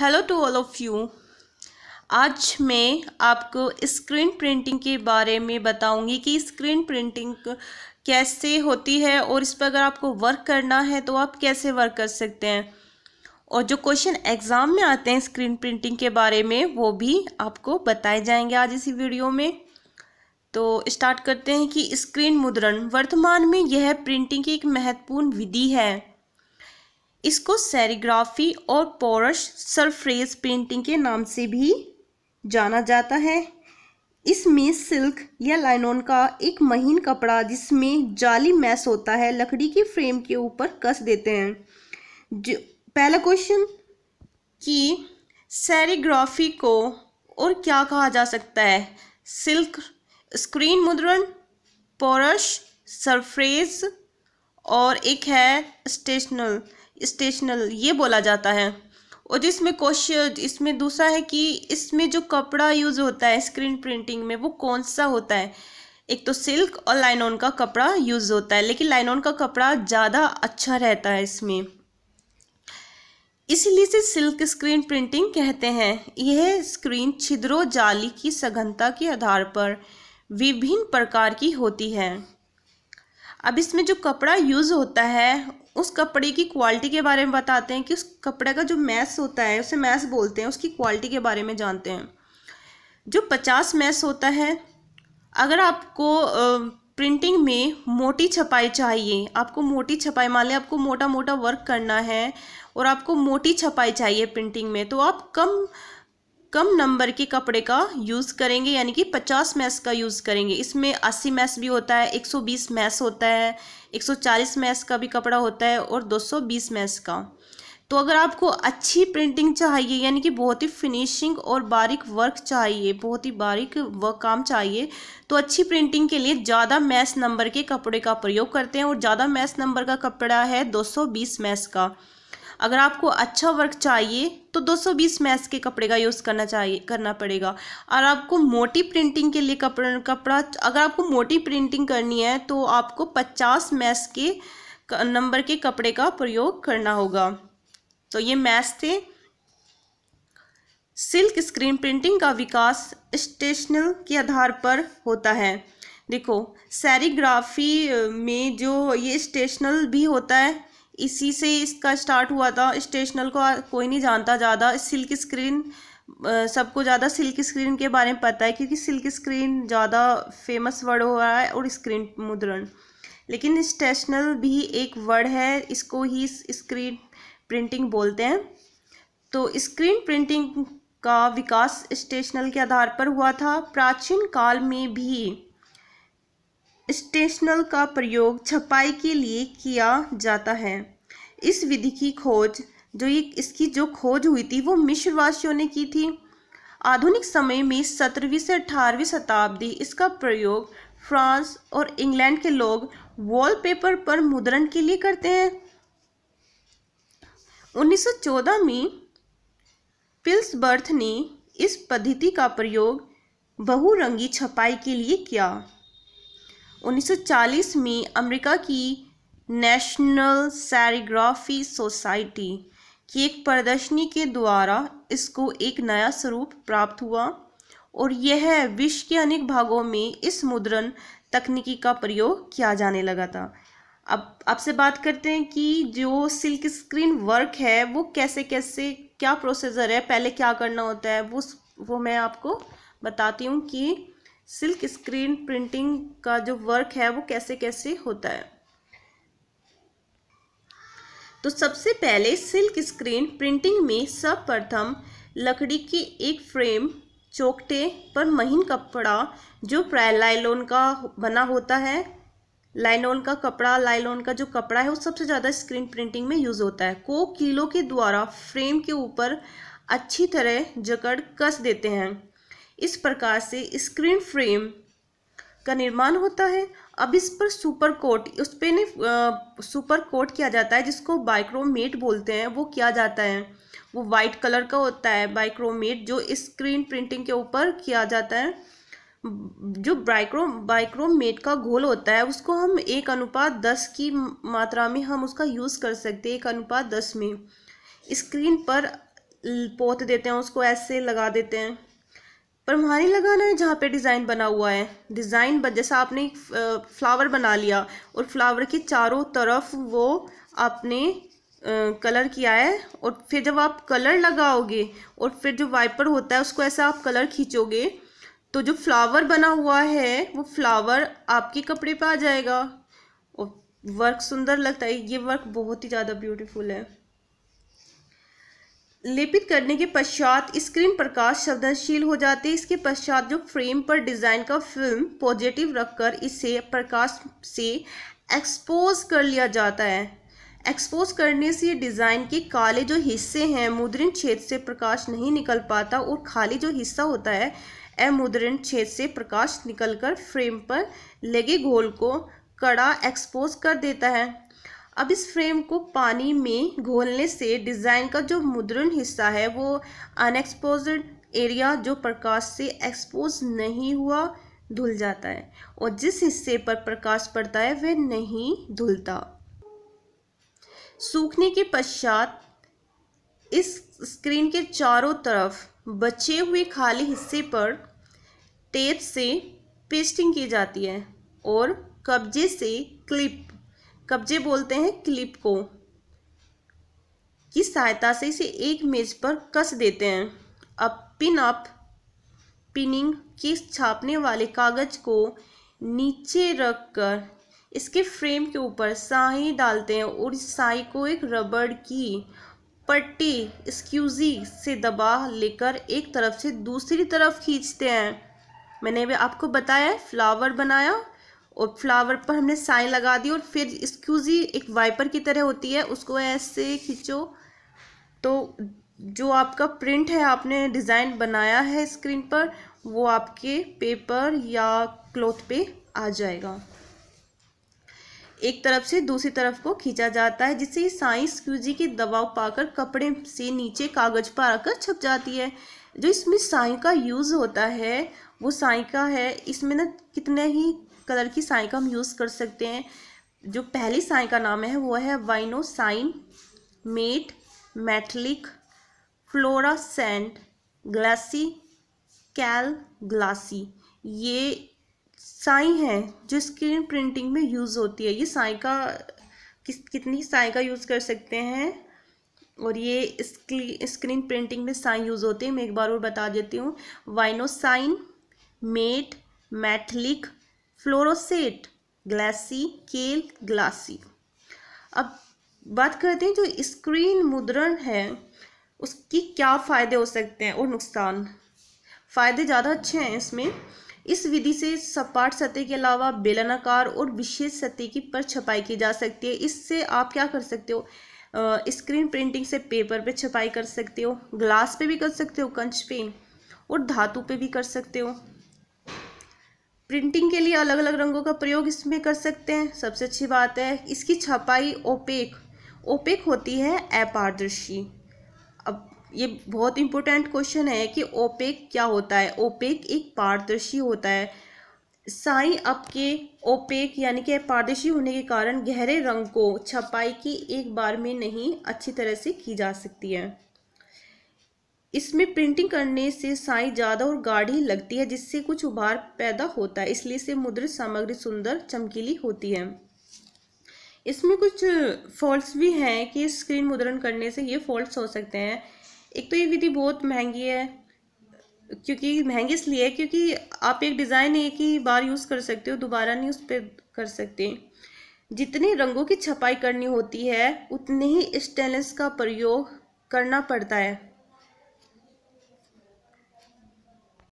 hello to all of you आज मैं आपको स्क्रीन प्रिंटिंग के बारे में बताऊंगी कि स्क्रीन प्रिंटिंग कैसे होती है और इस पर अगर आपको वर्क करना है तो आप कैसे वर्क कर सकते हैं और जो क्वेश्चन एग्ज़ाम में आते हैं स्क्रीन प्रिंटिंग के बारे में वो भी आपको बताए जाएंगे आज इसी वीडियो में तो स्टार्ट करते हैं कि स्क्रीन मुद्रण वर्तमान में यह प्रिंटिंग की एक महत्वपूर्ण विधि है इसको सेरीग्राफी और पोरश सरफ्रेस पेंटिंग के नाम से भी जाना जाता है इसमें सिल्क या लाइनॉन का एक महीन कपड़ा जिसमें जाली मैस होता है लकड़ी की फ्रेम के ऊपर कस देते हैं जो पहला क्वेश्चन कि सेरीग्राफी को और क्या कहा जा सकता है सिल्क स्क्रीन मुद्रण पोरश सरफ्रेज और एक है स्टेशनल स्टेशनल ये बोला जाता है और इसमें क्वेश्चन इसमें दूसरा है कि इसमें जो कपड़ा यूज़ होता है स्क्रीन प्रिंटिंग में वो कौन सा होता है एक तो सिल्क और लाइनॉन का कपड़ा यूज़ होता है लेकिन लाइनॉन का कपड़ा ज़्यादा अच्छा रहता है इसमें इसीलिए से सिल्क स्क्रीन प्रिंटिंग कहते हैं यह स्क्रीन छिद्रो जाली की सघनता के आधार पर विभिन्न प्रकार की होती है अब इसमें जो कपड़ा यूज़ होता है उस कपड़े की क्वालिटी के बारे में बताते हैं कि उस कपड़े का जो मैस होता है उसे मैस बोलते हैं उसकी क्वालिटी के बारे में जानते हैं जो पचास मैस होता है अगर आपको प्रिंटिंग में मोटी छपाई चाहिए आपको मोटी छपाई मान लें आपको मोटा मोटा वर्क करना है और आपको मोटी छपाई चाहिए प्रिंटिंग में तो आप कम कम नंबर के कपड़े का यूज़ करेंगे यानी कि 50 मैस का यूज़ करेंगे इसमें 80 मैस भी होता है 120 मैस होता है 140 मैस का भी कपड़ा होता है और 220 मैस का तो अगर आपको अच्छी प्रिंटिंग चाहिए यानी कि बहुत ही फिनिशिंग और बारीक वर्क चाहिए बहुत ही बारीक वर्क काम चाहिए तो अच्छी प्रिंटिंग के लिए ज़्यादा मैस नंबर के कपड़े का प्रयोग करते हैं और ज़्यादा मैस नंबर का कपड़ा है दो मैस का अगर आपको अच्छा वर्क चाहिए तो 220 मैस के कपड़े का यूज़ करना चाहिए करना पड़ेगा और आपको मोटी प्रिंटिंग के लिए कपड़ा कपड़ा अगर आपको मोटी प्रिंटिंग करनी है तो आपको 50 मैस के नंबर के कपड़े का प्रयोग करना होगा तो ये मैच थे सिल्क स्क्रीन प्रिंटिंग का विकास स्टेशनल के आधार पर होता है देखो सैरीग्राफी में जो ये स्टेशनल भी होता है इसी से इसका स्टार्ट हुआ था स्टेशनल को कोई नहीं जानता ज़्यादा सिल्क स्क्रीन सबको ज़्यादा सिल्क स्क्रीन के बारे में पता है क्योंकि सिल्क स्क्रीन ज़्यादा फेमस वर्ड हो रहा है और स्क्रीन मुद्रण लेकिन स्टेशनल भी एक वर्ड है इसको ही स्क्रीन प्रिंटिंग बोलते हैं तो स्क्रीन प्रिंटिंग का विकास स्टेशनल के आधार पर हुआ था प्राचीन काल में भी स्टेशनल का प्रयोग छपाई के लिए किया जाता है इस विधि की खोज जो ये इसकी जो खोज हुई थी वो मिश्रवासियों ने की थी आधुनिक समय में सत्रहवीं से अठारहवीं शताब्दी इसका प्रयोग फ्रांस और इंग्लैंड के लोग वॉलपेपर पर मुद्रण के लिए करते हैं 1914 में पिल्सबर्थ ने इस पद्धति का प्रयोग बहुरंगी छपाई के लिए किया 1940 में अमेरिका की नेशनल सैरिग्राफी सोसाइटी की एक प्रदर्शनी के द्वारा इसको एक नया स्वरूप प्राप्त हुआ और यह विश्व के अनेक भागों में इस मुद्रण तकनीकी का प्रयोग किया जाने लगा था अब आपसे बात करते हैं कि जो सिल्क स्क्रीन वर्क है वो कैसे कैसे क्या प्रोसेसर है पहले क्या करना होता है वो वो मैं आपको बताती हूँ कि सिल्क स्क्रीन प्रिंटिंग का जो वर्क है वो कैसे कैसे होता है तो सबसे पहले सिल्क स्क्रीन प्रिंटिंग में सर्वप्रथम लकड़ी की एक फ्रेम चौकटे पर महीन कपड़ा जो प्राय लाइलोन का बना होता है लाइलोन का कपड़ा लाइलोन का जो कपड़ा है वो सबसे ज़्यादा स्क्रीन प्रिंटिंग में यूज़ होता है को कीलों के द्वारा फ्रेम के ऊपर अच्छी तरह जकड़ कस देते हैं इस प्रकार से स्क्रीन फ्रेम का निर्माण होता है अब इस पर सुपर कोट उस पर नहीं सुपर कोट किया जाता है जिसको बाइक्रोमेट बोलते हैं वो किया जाता है वो वाइट कलर का होता है बाइक्रोमेट जो स्क्रीन प्रिंटिंग के ऊपर किया जाता है जो बाइक्रो बाइक्रोमेट का घोल होता है उसको हम एक अनुपात दस की मात्रा में हम उसका यूज़ कर सकते हैं एक अनुपात दस में स्क्रीन पर पोत देते हैं उसको ऐसे लगा देते हैं पर वहाँ नहीं लगाना है जहाँ पे डिज़ाइन बना हुआ है डिज़ाइन जैसा आपने फ्लावर बना लिया और फ्लावर के चारों तरफ वो आपने कलर किया है और फिर जब आप कलर लगाओगे और फिर जो वाइपर होता है उसको ऐसा आप कलर खींचोगे तो जो फ्लावर बना हुआ है वो फ्लावर आपके कपड़े पे आ जाएगा और वर्क सुंदर लगता है ये वर्क बहुत ही ज़्यादा ब्यूटीफुल है लेपित करने के पश्चात स्क्रीन प्रकाश संवेदनशील हो जाती है इसके पश्चात जो फ्रेम पर डिज़ाइन का फिल्म पॉजिटिव रखकर इसे प्रकाश से एक्सपोज कर लिया जाता है एक्सपोज करने से डिज़ाइन के काले जो हिस्से हैं मुद्रण छेद से प्रकाश नहीं निकल पाता और खाली जो हिस्सा होता है मुद्रण छेद से प्रकाश निकलकर फ्रेम पर लगे घोल को कड़ा एक्सपोज कर देता है अब इस फ्रेम को पानी में घोलने से डिज़ाइन का जो मुद्रण हिस्सा है वो अनएक्सपोज एरिया जो प्रकाश से एक्सपोज नहीं हुआ धुल जाता है और जिस हिस्से पर प्रकाश पड़ता है वह नहीं धुलता सूखने के पश्चात इस स्क्रीन के चारों तरफ बचे हुए खाली हिस्से पर टेप से पेस्टिंग की जाती है और कब्जे से क्लिप कब्जे बोलते हैं क्लिप को की सहायता से इसे एक मेज पर कस देते हैं अब पिन अप पिनिंग के छापने वाले कागज को नीचे रखकर इसके फ्रेम के ऊपर साई डालते हैं और इस साई को एक रबड़ की पट्टी स्क्यूजी से दबा लेकर एक तरफ से दूसरी तरफ खींचते हैं मैंने भी आपको बताया फ्लावर बनाया और फ्लावर पर हमने साइन लगा दी और फिर स्क्यूजी एक वाइपर की तरह होती है उसको ऐसे खींचो तो जो आपका प्रिंट है आपने डिज़ाइन बनाया है स्क्रीन पर वो आपके पेपर या क्लॉथ पे आ जाएगा एक तरफ से दूसरी तरफ को खींचा जाता है जिससे साइन स्क्यूजी के दबाव पाकर कपड़े से नीचे कागज पर आकर छप जाती है जो इसमें साई का यूज़ होता है वो साई का है इसमें ना कितने ही कलर की साई का हम यूज़ कर सकते हैं जो पहली साई का नाम है वो है वाइनोसाइन मेट मेटलिक सेंट ग्लासी कैल ग्लासी ये साई हैं जो स्क्रीन प्रिंटिंग में यूज़ होती है ये साई का किस कितनी साई का यूज़ कर सकते हैं और ये स्क्रीन प्रिंटिंग में साई यूज़ होते हैं मैं एक बार और बता देती हूँ वाइनोसाइन मेट मैथलिक फ्लोरोसेट ग्लैसी केल ग्लासी अब बात करते हैं जो स्क्रीन मुद्रण है उसकी क्या फ़ायदे हो सकते हैं और नुकसान फ़ायदे ज़्यादा अच्छे हैं इसमें इस विधि से सपाट सतह के अलावा बेलनाकार और विशेष सतह की पर छपाई की जा सकती है इससे आप क्या कर सकते हो स्क्रीन प्रिंटिंग से पेपर पे छपाई कर सकते हो ग्लास पे भी कर सकते हो कंच पे और धातु पे भी कर सकते हो प्रिंटिंग के लिए अलग अलग रंगों का प्रयोग इसमें कर सकते हैं सबसे अच्छी बात है इसकी छपाई ओपेक ओपेक होती है अपारदर्शी अब ये बहुत इंपॉर्टेंट क्वेश्चन है कि ओपेक क्या होता है ओपेक एक पारदर्शी होता है साई अप के ओपेक यानी कि पारदर्शी होने के कारण गहरे रंग को छपाई की एक बार में नहीं अच्छी तरह से की जा सकती है इसमें प्रिंटिंग करने से साई ज़्यादा और गाढ़ी लगती है जिससे कुछ उभार पैदा होता है इसलिए से मुद्रित सामग्री सुंदर चमकीली होती है इसमें कुछ फॉल्ट्स भी हैं कि स्क्रीन मुद्रण करने से ये फॉल्ट्स हो सकते हैं एक तो ये विधि बहुत महंगी है क्योंकि महंगी इसलिए है क्योंकि आप एक डिज़ाइन एक ही बार यूज़ कर सकते हो दोबारा नहीं उस पर कर सकते जितने रंगों की छपाई करनी होती है उतने ही स्टेनलेस का प्रयोग करना पड़ता है